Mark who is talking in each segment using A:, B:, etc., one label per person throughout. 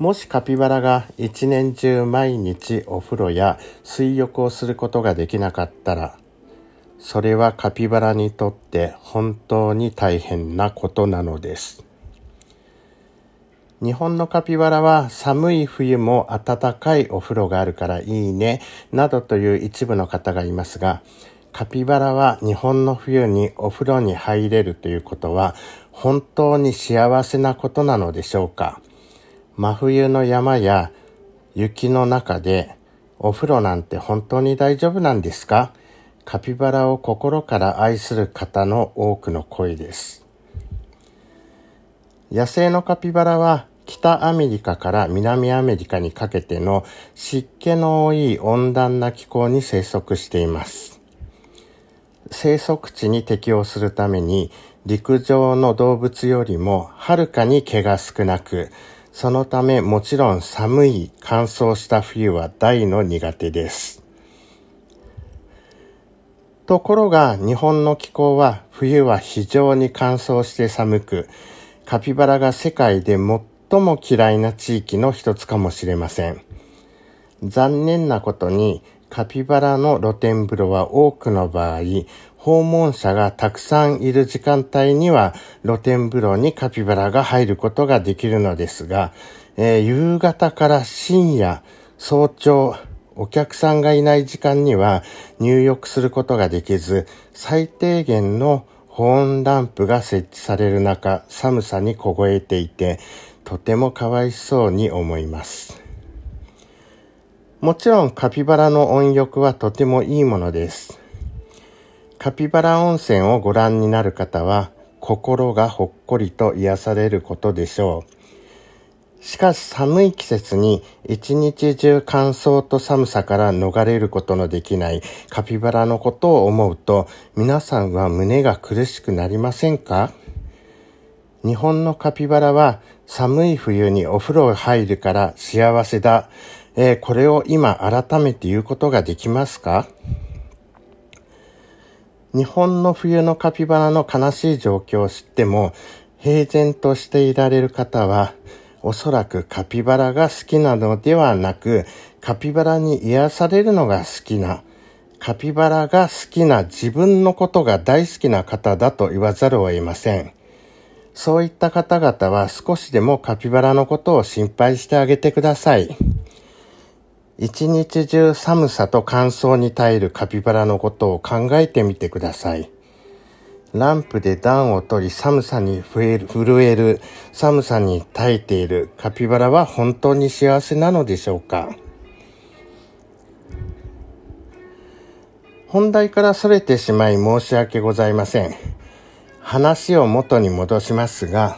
A: もしカピバラが一年中毎日お風呂や水浴をすることができなかったら、それはカピバラにとって本当に大変なことなのです。日本のカピバラは寒い冬も暖かいお風呂があるからいいね、などという一部の方がいますが、カピバラは日本の冬にお風呂に入れるということは本当に幸せなことなのでしょうか真冬の山や雪の中でお風呂なんて本当に大丈夫なんですかカピバラを心から愛する方の多くの声です。野生のカピバラは北アメリカから南アメリカにかけての湿気の多い温暖な気候に生息しています。生息地に適応するために陸上の動物よりもはるかに毛が少なくそのためもちろん寒い乾燥した冬は大の苦手です。ところが日本の気候は冬は非常に乾燥して寒く、カピバラが世界で最も嫌いな地域の一つかもしれません。残念なことにカピバラの露天風呂は多くの場合、訪問者がたくさんいる時間帯には露天風呂にカピバラが入ることができるのですが、えー、夕方から深夜、早朝、お客さんがいない時間には入浴することができず、最低限の保温ランプが設置される中、寒さに凍えていて、とてもかわいそうに思います。もちろんカピバラの温浴はとてもいいものです。カピバラ温泉をご覧になる方は、心がほっこりと癒されることでしょう。しかし寒い季節に一日中乾燥と寒さから逃れることのできないカピバラのことを思うと皆さんは胸が苦しくなりませんか日本のカピバラは寒い冬にお風呂入るから幸せだ。えー、これを今改めて言うことができますか日本の冬のカピバラの悲しい状況を知っても、平然としていられる方は、おそらくカピバラが好きなのではなく、カピバラに癒されるのが好きな、カピバラが好きな自分のことが大好きな方だと言わざるを得ません。そういった方々は少しでもカピバラのことを心配してあげてください。一日中寒さと乾燥に耐えるカピバラのことを考えてみてください。ランプで暖を取り寒さにふえる震える寒さに耐えているカピバラは本当に幸せなのでしょうか本題から逸れてしまい申し訳ございません。話を元に戻しますが、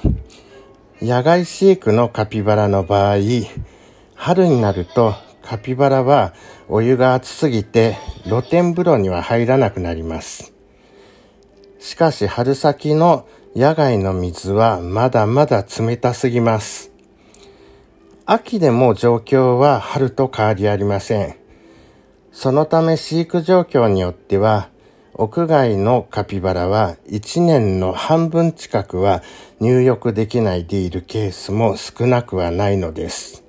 A: 野外飼育のカピバラの場合、春になるとカピバラはお湯が熱すぎて露天風呂には入らなくなります。しかし春先の野外の水はまだまだ冷たすぎます。秋でも状況は春と変わりありません。そのため飼育状況によっては、屋外のカピバラは1年の半分近くは入浴できないでいるケースも少なくはないのです。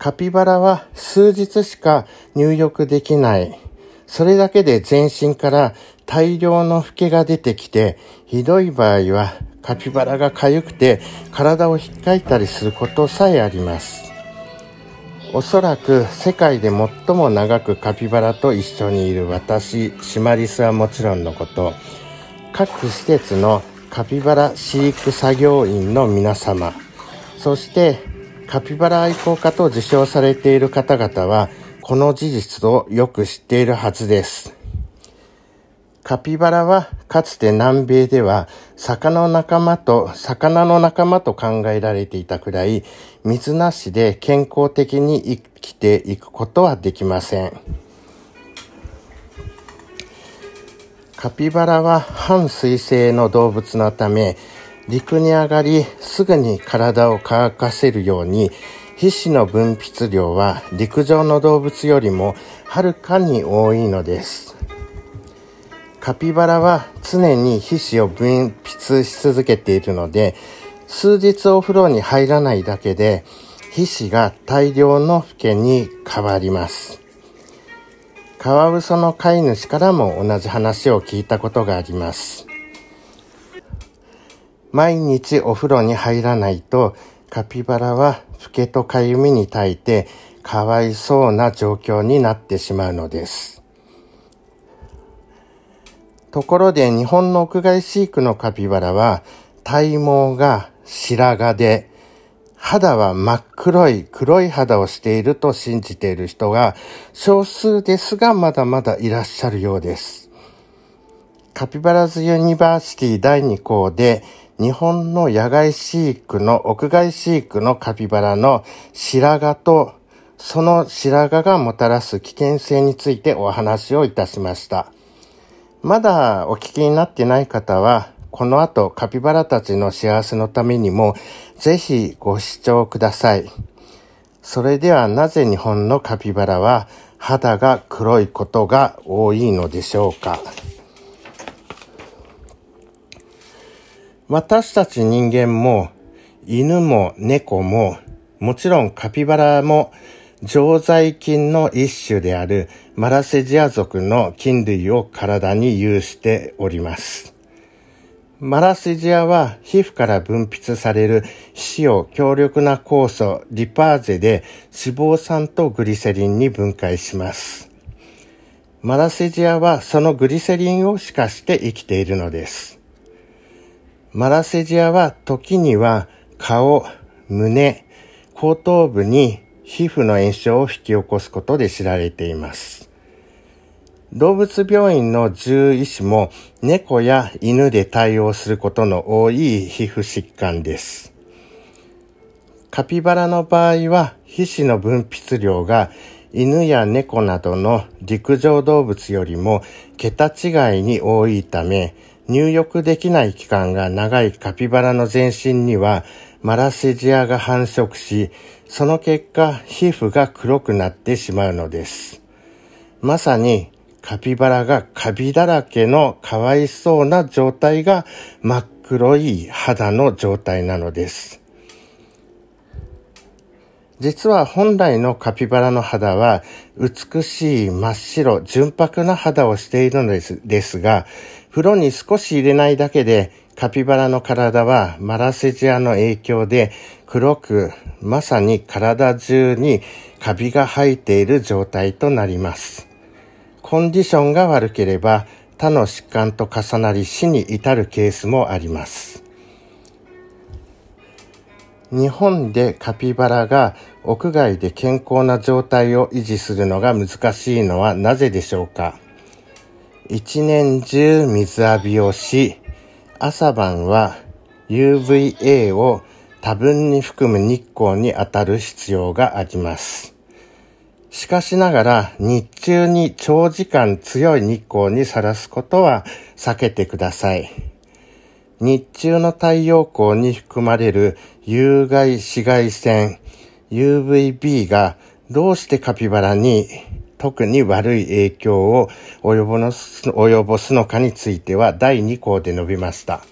A: カピバラは数日しか入浴できない。それだけで全身から大量のフケが出てきて、ひどい場合はカピバラが痒くて体をひっかいたりすることさえあります。おそらく世界で最も長くカピバラと一緒にいる私、シマリスはもちろんのこと、各施設のカピバラ飼育作業員の皆様、そしてカピバラ愛好家と自称されている方々は、この事実をよく知っているはずです。カピバラはかつて南米では魚の仲間と魚の仲間と考えられていたくらい水なしで健康的に生きていくことはできません。カピバラは半水性の動物のため陸に上がりすぐに体を乾かせるように皮脂の分泌量は陸上の動物よりもはるかに多いのですカピバラは常に皮脂を分泌し続けているので数日お風呂に入らないだけで皮脂が大量のフケに変わりますカワウソの飼い主からも同じ話を聞いたことがあります毎日お風呂に入らないとカピバラは老けとかゆみに耐えてかわいそうな状況になってしまうのです。ところで日本の屋外飼育のカピバラは体毛が白髪で肌は真っ黒い黒い肌をしていると信じている人が少数ですがまだまだいらっしゃるようです。カピバラズユニバーシティ第2項で日本の野外飼育の、屋外飼育のカピバラの白髪と、その白髪がもたらす危険性についてお話をいたしました。まだお聞きになってない方は、この後カピバラたちの幸せのためにも、ぜひご視聴ください。それではなぜ日本のカピバラは肌が黒いことが多いのでしょうか私たち人間も犬も猫ももちろんカピバラも常在菌の一種であるマラセジア族の菌類を体に有しております。マラセジアは皮膚から分泌される皮脂を強力な酵素リパーゼで脂肪酸とグリセリンに分解します。マラセジアはそのグリセリンをしかして生きているのです。マラセジアは時には顔、胸、後頭部に皮膚の炎症を引き起こすことで知られています。動物病院の獣医師も猫や犬で対応することの多い皮膚疾患です。カピバラの場合は皮脂の分泌量が犬や猫などの陸上動物よりも桁違いに多いため、入浴できない期間が長いカピバラの全身にはマラセジアが繁殖し、その結果皮膚が黒くなってしまうのです。まさにカピバラがカビだらけのかわいそうな状態が真っ黒い肌の状態なのです。実は本来のカピバラの肌は美しい真っ白純白な肌をしているのですですが、風呂に少し入れないだけで、カピバラの体はマラセジアの影響で黒く、まさに体中にカビが生えている状態となります。コンディションが悪ければ他の疾患と重なり死に至るケースもあります。日本でカピバラが屋外で健康な状態を維持するのが難しいのはなぜでしょうか一年中水浴びをし、朝晩は UVA を多分に含む日光に当たる必要があります。しかしながら日中に長時間強い日光にさらすことは避けてください。日中の太陽光に含まれる有害紫外線 UVB がどうしてカピバラに特に悪い影響を及ぼす及ぼすのかについては第2項で述べました。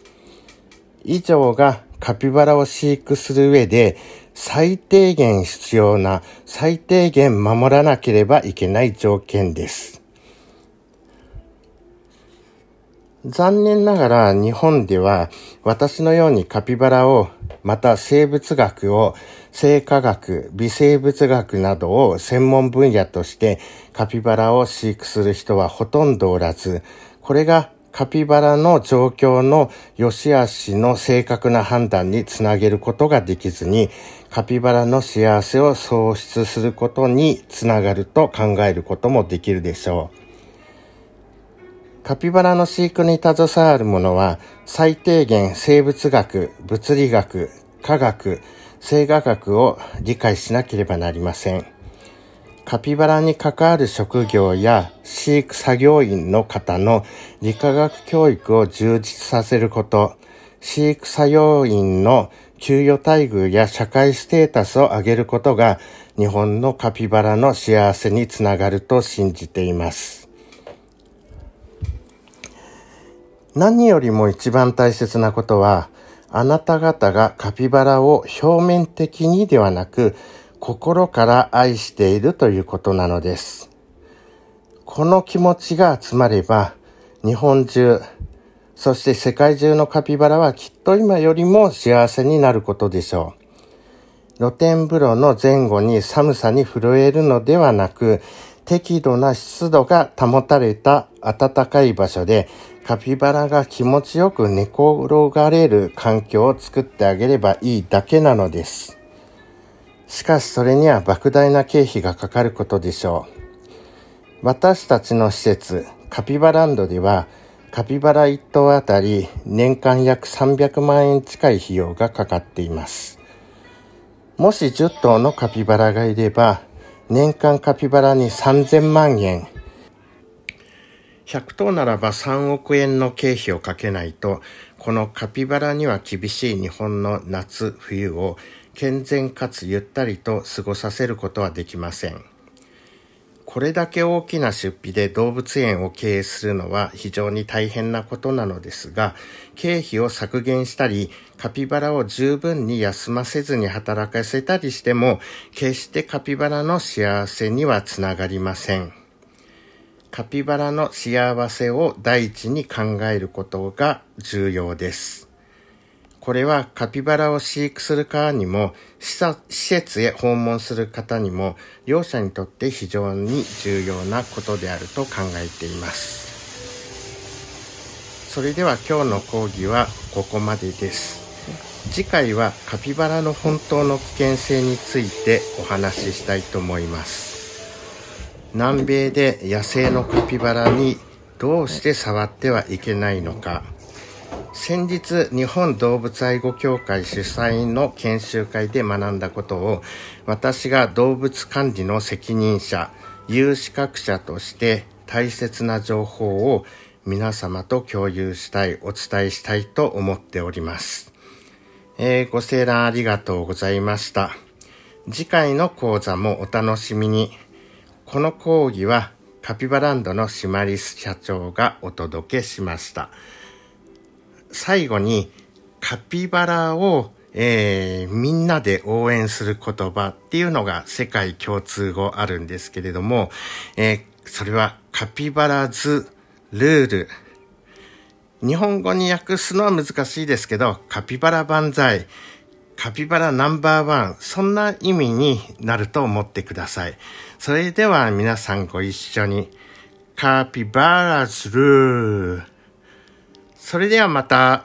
A: 以上がカピバラを飼育する上で最低限必要な最低限守らなければいけない条件です。残念ながら日本では私のようにカピバラをまた生物学を生化学、微生物学などを専門分野としてカピバラを飼育する人はほとんどおらず、これがカピバラの状況の良し悪しの正確な判断につなげることができずに、カピバラの幸せを創出することにつながると考えることもできるでしょう。カピバラの飼育に携わる者は、最低限生物学、物理学、科学、生画学を理解しなければなりません。カピバラに関わる職業や飼育作業員の方の理化学教育を充実させること、飼育作業員の給与待遇や社会ステータスを上げることが日本のカピバラの幸せにつながると信じています。何よりも一番大切なことは、あなた方がカピバラを表面的にではなく、心から愛しているということなのです。この気持ちが集まれば、日本中、そして世界中のカピバラはきっと今よりも幸せになることでしょう。露天風呂の前後に寒さに震えるのではなく、適度な湿度が保たれた暖かい場所でカピバラが気持ちよく寝転がれる環境を作ってあげればいいだけなのです。しかしそれには莫大な経費がかかることでしょう。私たちの施設、カピバランドではカピバラ1頭あたり年間約300万円近い費用がかかっています。もし10頭のカピバラがいれば年間カピバラに3000万円。100頭ならば3億円の経費をかけないと、このカピバラには厳しい日本の夏、冬を健全かつゆったりと過ごさせることはできません。これだけ大きな出費で動物園を経営するのは非常に大変なことなのですが、経費を削減したり、カピバラを十分に休ませずに働かせたりしても、決してカピバラの幸せにはつながりません。カピバラの幸せを第一に考えることが重要です。これはカピバラを飼育する側にも施設へ訪問する方にも両者にとって非常に重要なことであると考えていますそれでは今日の講義はここまでです次回はカピバラの本当の危険性についてお話ししたいと思います南米で野生のカピバラにどうして触ってはいけないのか先日日本動物愛護協会主催の研修会で学んだことを私が動物管理の責任者有資格者として大切な情報を皆様と共有したいお伝えしたいと思っております、えー、ご清覧ありがとうございました次回の講座もお楽しみにこの講義はカピバランドのシマリス社長がお届けしました。最後にカピバラを、えー、みんなで応援する言葉っていうのが世界共通語あるんですけれども、えー、それはカピバラズルール。日本語に訳すのは難しいですけど、カピバラ万歳、カピバラナンバーワン、そんな意味になると思ってください。それでは皆さんご一緒に、カピバラズルール。それではまた。